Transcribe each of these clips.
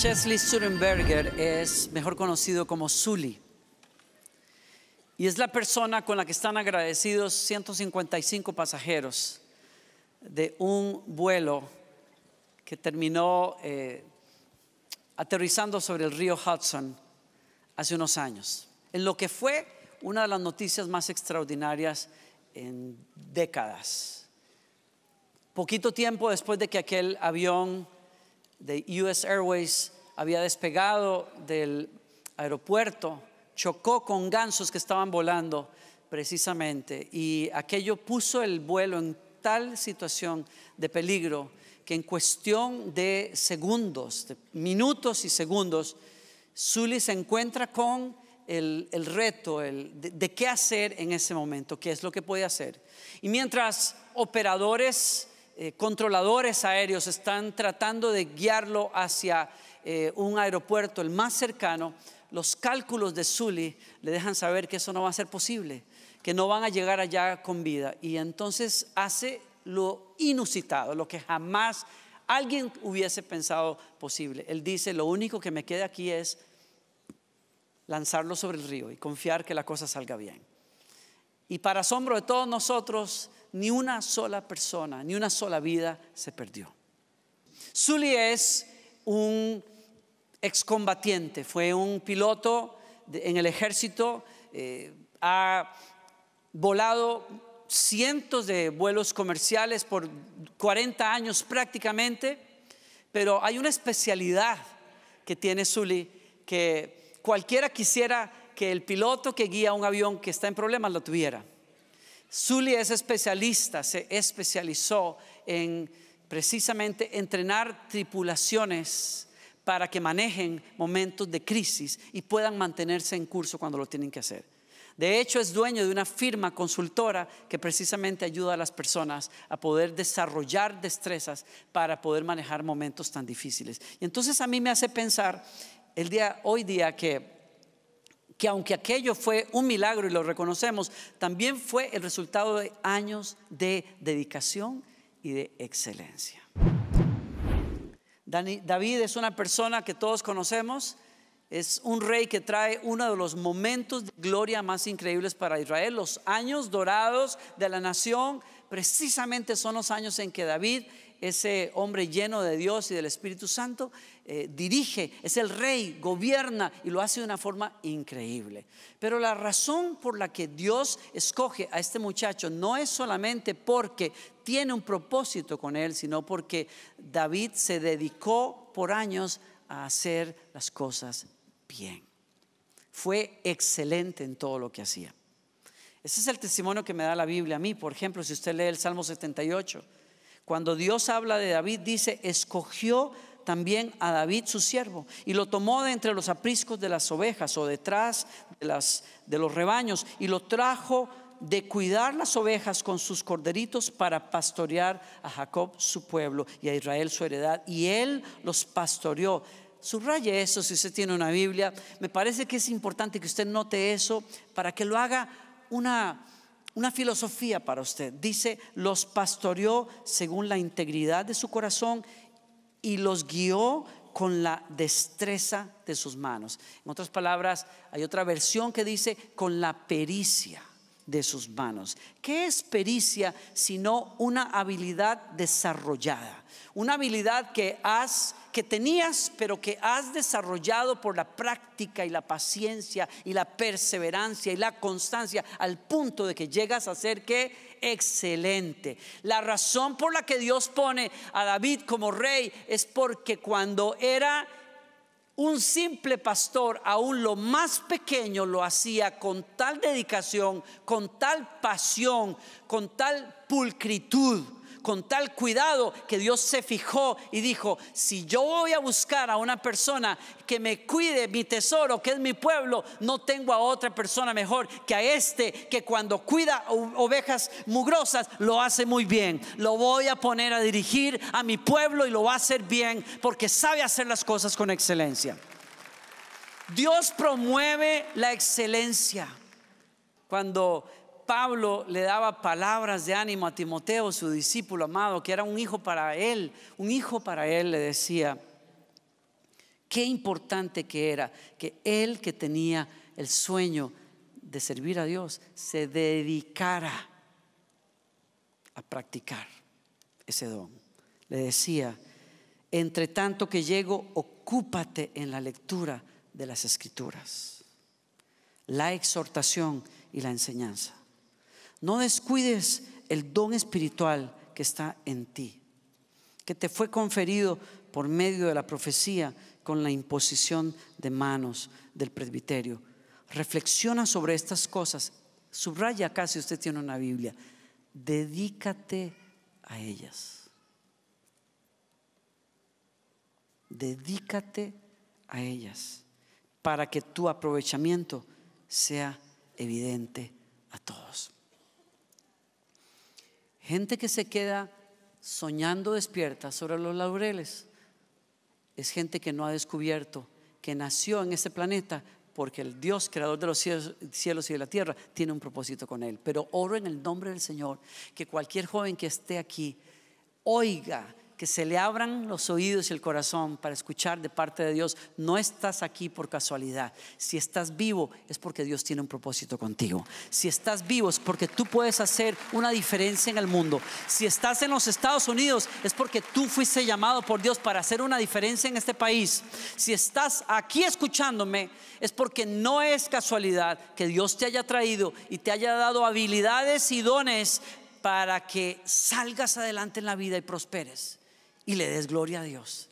Chesley Surenberger es mejor conocido como Sully. Y es la persona con la que están agradecidos 155 pasajeros de un vuelo que terminó eh, aterrizando sobre el río Hudson hace unos años, en lo que fue una de las noticias más extraordinarias en décadas. Poquito tiempo después de que aquel avión de US Airways había despegado del aeropuerto, chocó con gansos que estaban volando precisamente y aquello puso el vuelo en tal situación de peligro que en cuestión de segundos, de minutos y segundos, Sully se encuentra con el, el reto el, de, de, qué hacer en ese momento, qué es lo que puede hacer. Y mientras operadores eh, controladores aéreos están tratando de guiarlo hacia eh, un aeropuerto el más cercano, los cálculos de Zully le dejan saber que eso no va a ser posible, que no van a llegar allá con vida. Y entonces hace lo inusitado, lo que jamás alguien hubiese pensado posible. Él dice, lo único que me queda aquí es lanzarlo sobre el río y confiar que la cosa salga bien. Y para asombro de todos nosotros, ni una sola persona, ni una sola vida se perdió. Sully es un excombatiente, fue un piloto en el ejército, eh, ha volado cientos de vuelos comerciales por 40 años prácticamente, pero hay una especialidad que tiene Sully que cualquiera quisiera que el piloto que guía un avión que está en problemas lo tuviera. Zully es especialista, se especializó en precisamente entrenar tripulaciones para que manejen momentos de crisis y puedan mantenerse en curso cuando lo tienen que hacer. De hecho, es dueño de una firma consultora que precisamente ayuda a las personas a poder desarrollar destrezas para poder manejar momentos tan difíciles. Y entonces a mí me hace pensar el día hoy día que que aunque aquello fue un milagro y lo reconocemos, también fue el resultado de años de dedicación y de excelencia. David es una persona que todos conocemos, es un rey que trae uno de los momentos de gloria más increíbles para Israel. Los años dorados de la nación precisamente son los años en que David ese hombre lleno de Dios y del Espíritu Santo, eh, dirige, es el rey, gobierna y lo hace de una forma increíble. Pero la razón por la que Dios escoge a este muchacho no es solamente porque tiene un propósito con él, sino porque David se dedicó por años a hacer las cosas bien. Fue excelente en todo lo que hacía. Ese es el testimonio que me da la Biblia a mí. Por ejemplo, si usted lee el Salmo 78, cuando Dios habla de David, dice, escogió también a David su siervo y lo tomó de entre los apriscos de las ovejas o detrás de, los rebaños y lo trajo de cuidar las ovejas con sus corderitos para pastorear a Jacob su pueblo y a Israel su heredad y él los pastoreó. Subraye eso si usted tiene una Biblia. Me parece que es importante que usted note eso para que lo haga una una filosofía para usted. Dice, los pastoreó según la integridad de su corazón y los guió con la destreza de sus manos. En otras palabras, hay otra versión que dice, con la pericia de sus manos. ¿Qué es pericia sino una habilidad desarrollada? Una habilidad que has tenías, pero que has desarrollado por la práctica y la paciencia y la perseverancia y la constancia al punto de que llegas a ser que excelente. La razón por la que Dios pone a David como rey es porque cuando era un simple pastor, aún lo más pequeño, lo hacía con tal dedicación, con tal pasión, con tal pulcritud con tal cuidado que Dios se fijó y dijo, si yo voy a buscar a una persona que me cuide mi tesoro, que es mi pueblo, no tengo a otra persona mejor que a este que cuando cuida ovejas mugrosas lo hace muy bien. Lo voy a poner a dirigir a mi pueblo y lo va a hacer bien porque sabe hacer las cosas con excelencia. Dios promueve la excelencia. Cuando Pablo le daba palabras de ánimo a Timoteo, su discípulo amado, que era un hijo para él, un hijo para él, le decía, qué importante que era que él que tenía el sueño de servir a Dios se dedicara a practicar ese don. Le decía, entre tanto que llego, ocúpate en la lectura de las escrituras, la exhortación y la enseñanza. No descuides el don espiritual que está en ti, que te fue conferido por medio de la profecía con la imposición de manos del presbiterio. Reflexiona sobre estas cosas. Subraya acá si usted tiene una Biblia. Dedícate a ellas. Dedícate a ellas para que tu aprovechamiento sea evidente a todos. Gente que se queda soñando despierta sobre los laureles es gente que no ha descubierto que nació en este planeta porque el Dios creador de los cielos y de la tierra tiene un propósito con él. Pero oro en el nombre del Señor que cualquier joven que esté aquí oiga que se le abran los oídos y el corazón para escuchar de parte de Dios. No estás aquí por casualidad. Si estás vivo es porque Dios tiene un propósito contigo. Si estás vivo es porque tú puedes hacer una diferencia en el mundo. Si estás en los Estados Unidos es porque tú fuiste llamado por Dios para hacer una diferencia en este país. Si estás aquí escuchándome es porque no es casualidad que Dios te haya traído y te haya dado habilidades y dones para que salgas adelante en la vida y prosperes y le des gloria a Dios.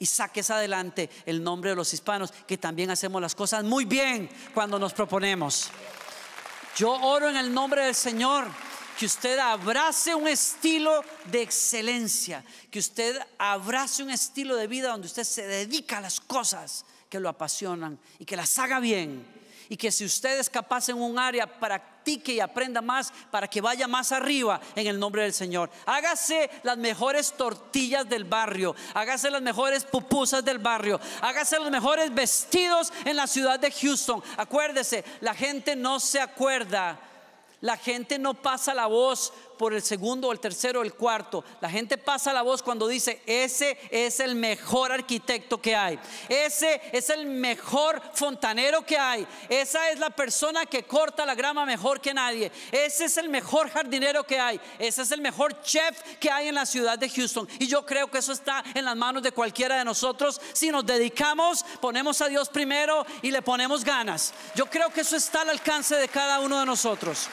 Y saques adelante el nombre de los hispanos, que también hacemos las cosas muy bien cuando nos proponemos. Yo oro en el nombre del Señor que usted abrace un estilo de excelencia, que usted abrace un estilo de vida donde usted se dedica a las cosas que lo apasionan y que las haga bien y que si usted es capaz en un área, practique y aprenda más para que vaya más arriba en el nombre del Señor. Hágase las mejores tortillas del barrio, hágase las mejores pupusas del barrio, hágase los mejores vestidos en la ciudad de Houston. Acuérdese, la gente no se acuerda. La gente no pasa la voz por el segundo, el tercero, el cuarto. La gente pasa la voz cuando dice, ese es el mejor arquitecto que hay. Ese es el mejor fontanero que hay. Esa es la persona que corta la grama mejor que nadie. Ese es el mejor jardinero que hay. Ese es el mejor chef que hay en la ciudad de Houston. Y yo creo que eso está en las manos de cualquiera de nosotros si nos dedicamos, ponemos a Dios primero y le ponemos ganas. Yo creo que eso está al alcance de cada uno de nosotros.